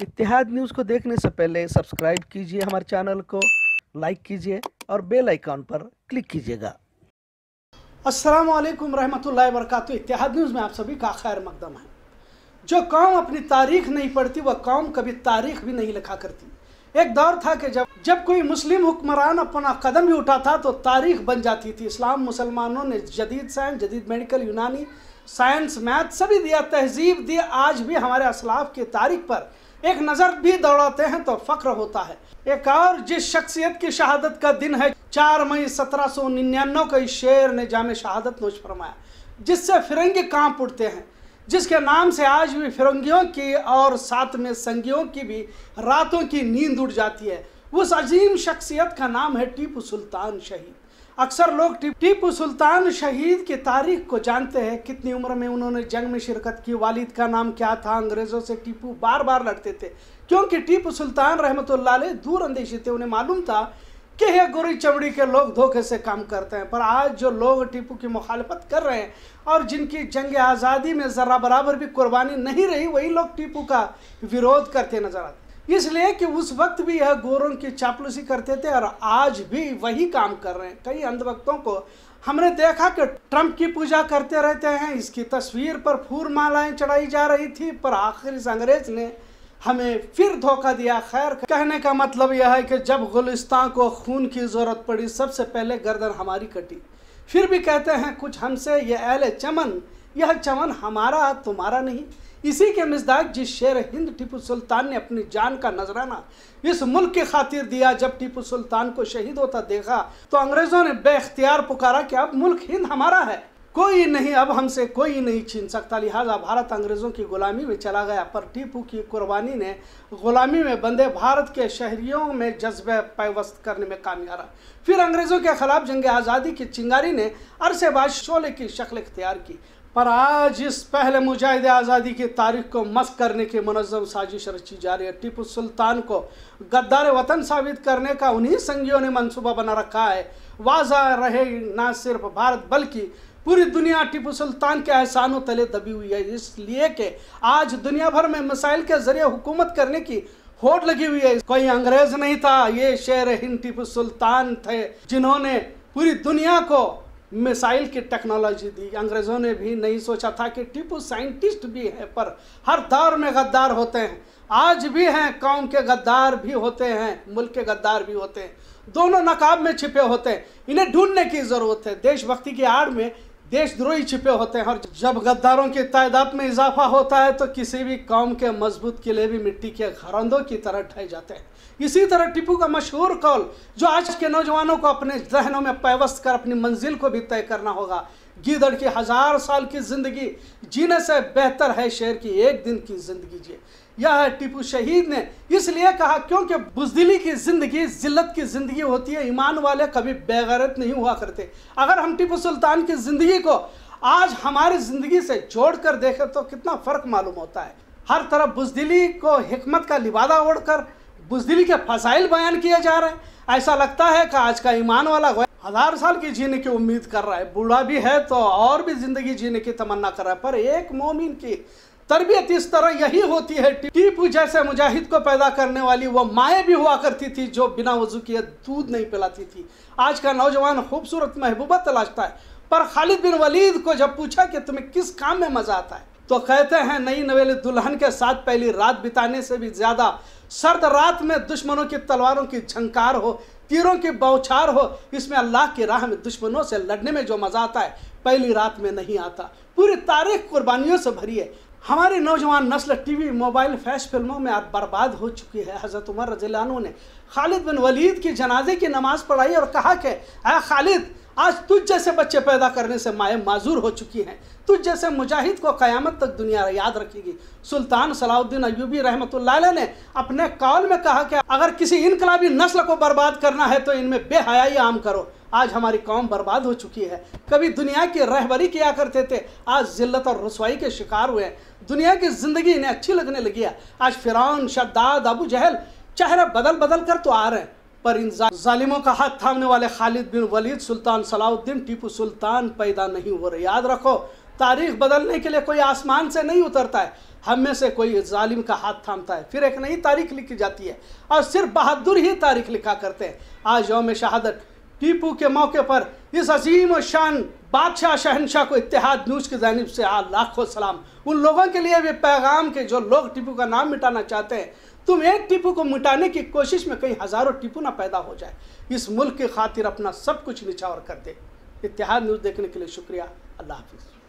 इतिहाद news को देखने से पहले सब्सक्राइब कीजिए हमारे चैनल को लाइक कीजिए और बेल आइकॉन पर क्लिक कीजिएगा अस्सलाम वालेकुम रहमतुल्लाहि वरकत इतिहाद न्यूज़ में आप सभी का खैर मकदम है जो कौम अपनी तारीख नहीं पढ़ती वह कौम कभी तारीख भी नहीं लिखा करती एक दौर था कि जब जब कोई मुस्लिम हुक्मरान अपना कदम भी उठाता तो तारीख बन जाती थी इस्लाम मुसलमानों ने जदीद साइंस जदीद मेडिकल यूनानी साइंस मैथ सभी दिया तहजीब दिया आज भी हमारे असलाफ की तारीख पर एक नज़र भी दौड़ाते हैं तो फख्र होता है एक और जिस शख्सियत की शहादत का दिन है चार मई सत्रह सौ निन्यानवे का इस शेर ने जाम शहादत नोश फरमाया जिससे फिरंगी कांप उठते हैं जिसके नाम से आज भी फिरंगियों की और साथ में संगियों की भी रातों की नींद उड़ जाती है उस अजीम शख्सियत का नाम है टीपू सुल्तान शहीद अक्सर लोग टीपू सुल्तान शहीद की तारीख को जानते हैं कितनी उम्र में उन्होंने जंग में शिरकत की वालिद का नाम क्या था अंग्रेज़ों से टीपू बार बार लड़ते थे क्योंकि टीपू सुल्तान रहमत दूर अंदेशी थे उन्हें मालूम था कि यह गोरी चमड़ी के लोग धोखे से काम करते हैं पर आज जो लोग टीपू की मुखालफत कर रहे हैं और जिनकी जंग आज़ादी में ज़रा बराबर भी कुर्बानी नहीं रही वही लोग टीपू का विरोध करते नजर आते इसलिए कि उस वक्त भी यह गोरों की चापलूसी करते थे और आज भी वही काम कर रहे हैं कई अंधभक्तों को हमने देखा कि ट्रम्प की पूजा करते रहते हैं इसकी तस्वीर पर फूल मालाएं चढ़ाई जा रही थी पर आखिर इस अंग्रेज ने हमें फिर धोखा दिया खैर कहने का मतलब यह है कि जब गुलिस्तान को खून की ज़रूरत पड़ी सबसे पहले गर्दन हमारी कटी फिर भी कहते हैं कुछ हमसे यह अहल चमन यह चमन हमारा तुम्हारा नहीं इसी के मिजदाक जिस शेर हिंद टीपू सुल्तान ने अपनी जान का नजराना इस मुल्क की खातिर दिया जब टीपू सुल्तान को शहीद होता देखा तो अंग्रेज़ों ने बेख्तियार पुकारा कि अब मुल्क हिंद हमारा है कोई नहीं अब हमसे कोई नहीं छीन सकता लिहाजा भारत अंग्रेज़ों की गुलामी में चला गया पर टीपू की कुर्बानी ने गुलामी में बंधे भारत के शहरियों में जज्बे पैवस्त करने में कामयाब रहा फिर अंग्रेज़ों के खिलाफ जंग आज़ादी की चिंगारी ने अरसे बाद शोले की शक्ल इख्तियार की पर आज इस पहले मुजाहिद आज़ादी की तारीख को मस्क करने की मनज़म साजिश रची जा रही है टीपू सुल्तान को गद्दार वतन साबित करने का उन्हीं संगियों ने मंसूबा बना रखा है वाजा रहे ना सिर्फ भारत बल्कि पूरी दुनिया टीपू सुल्तान के एहसानों तले दबी हुई है इसलिए कि आज दुनिया भर में मिसाइल के ज़रिए हुकूमत करने की होट लगी हुई है कोई अंग्रेज़ नहीं था ये शेर हिंद टीपू सुल्तान थे जिन्होंने पूरी दुनिया को मिसाइल की टेक्नोलॉजी दी अंग्रेज़ों ने भी नहीं सोचा था कि टीपू साइंटिस्ट भी हैं पर हर दौर में गद्दार होते हैं आज भी हैं कौम के गद्दार भी होते हैं मुल्क के गद्दार भी होते हैं दोनों नकाब में छिपे होते हैं इन्हें ढूंढने की ज़रूरत है देशभक्ति की आड़ में देशद्रोही छिपे होते हैं और जब गद्दारों की तादाद में इजाफा होता है तो किसी भी कौम के मजबूत किले भी मिट्टी के घरंदों की तरह ढह जाते हैं इसी तरह टिपू का मशहूर कौल जो आज के नौजवानों को अपने जहनों में पैवस्त कर अपनी मंजिल को भी तय करना होगा गीदड़ की हज़ार साल की ज़िंदगी जीने से बेहतर है शेर की एक दिन की ज़िंदगी जिए यह है टीपू शहीद ने इसलिए कहा क्योंकि बुजदिली की ज़िंदगी ज़िल्लत की ज़िंदगी होती है ईमान वाले कभी बेगरत नहीं हुआ करते अगर हम टीपू सुल्तान की ज़िंदगी को आज हमारी ज़िंदगी से जोड़ कर देखें तो कितना फ़र्क मालूम होता है हर तरफ बुजदिली को हमत का लिबादा ओढ़ कर बुजदिली के फसाइल बयान किए जा रहे हैं ऐसा लगता है कि आज का ईमान वाला हज़ार साल की जीने की उम्मीद कर रहा है बूढ़ा भी है तो और भी ज़िंदगी जीने की तमन्ना कर रहा है पर एक मोमिन की तरबियत इस तरह यही होती है टीपू जैसे मुजाहिद को पैदा करने वाली वो माए भी हुआ करती थी जो बिना वजू किए दूध नहीं पिलाती थी आज का नौजवान खूबसूरत महबूबा तलाशता है पर खालिद बिन वलीद को जब पूछा कि तुम्हें किस काम में मज़ा आता है तो कहते हैं नई नवेली दुल्हन के साथ पहली रात बिताने से भी ज़्यादा सर्द रात में दुश्मनों की तलवारों की झंकार हो तीरों के बौछार हो इसमें अल्लाह की राह में दुश्मनों से लड़ने में जो मज़ा आता है पहली रात में नहीं आता पूरी तारीख कुर्बानियों से भरी है हमारी नौजवान नस्ल टीवी मोबाइल फैश फिल्मों में अब बर्बाद हो चुकी है हज़रत उमर रजीलानू ने खालिद बिन वलीद की जनाजे की नमाज़ पढ़ाई और कहा कि अः खालिद आज तुझ जैसे बच्चे पैदा करने से माए माजूर हो चुकी हैं तुझ जैसे मुजाहिद को क़यामत तक दुनिया याद रखेगी सुल्तान सलाउद्दीन अयूबी रहमत ने अपने कॉल में कहा कि अगर किसी इनकलाबी नस्ल को बर्बाद करना है तो इनमें बेहयाई आम करो आज हमारी कौम बर्बाद हो चुकी है कभी दुनिया की रहबरी किया करते थे आज जिल्लत और रसवाई के शिकार हुए हैं दुनिया की ज़िंदगी इन्हें अच्छी लगने लगी है आज फिरौन शद्दाद अबू जहल चेहरा बदल बदल कर तो आ रहे हैं पर इन जालिमों का हाथ थामने वाले खालिद बिन वलीद सुल्तान सलाउद्दीन टीपू सुल्तान पैदा नहीं हो रहे याद रखो तारीख बदलने के लिए कोई आसमान से नहीं उतरता है हम में से कोई जालिम का हाथ थामता है फिर एक नई तारीख लिखी जाती है और सिर्फ बहादुर ही तारीख लिखा करते हैं आज यौम शहादत टीपू के मौके पर इस अजीम शान बादशाह शहनशाह को इतिहाद न्यूज़ की जानब से आ लाखों सलाम उन लोगों के लिए भी पैगाम के जो लोग टीपू का नाम मिटाना चाहते हैं तुम एक टीपू को मिटाने की कोशिश में कई हज़ारों टीपू ना पैदा हो जाए इस मुल्क की खातिर अपना सब कुछ निछावर कर दे इतिहाद न्यूज़ देखने के लिए शुक्रिया अल्लाह हाफिज़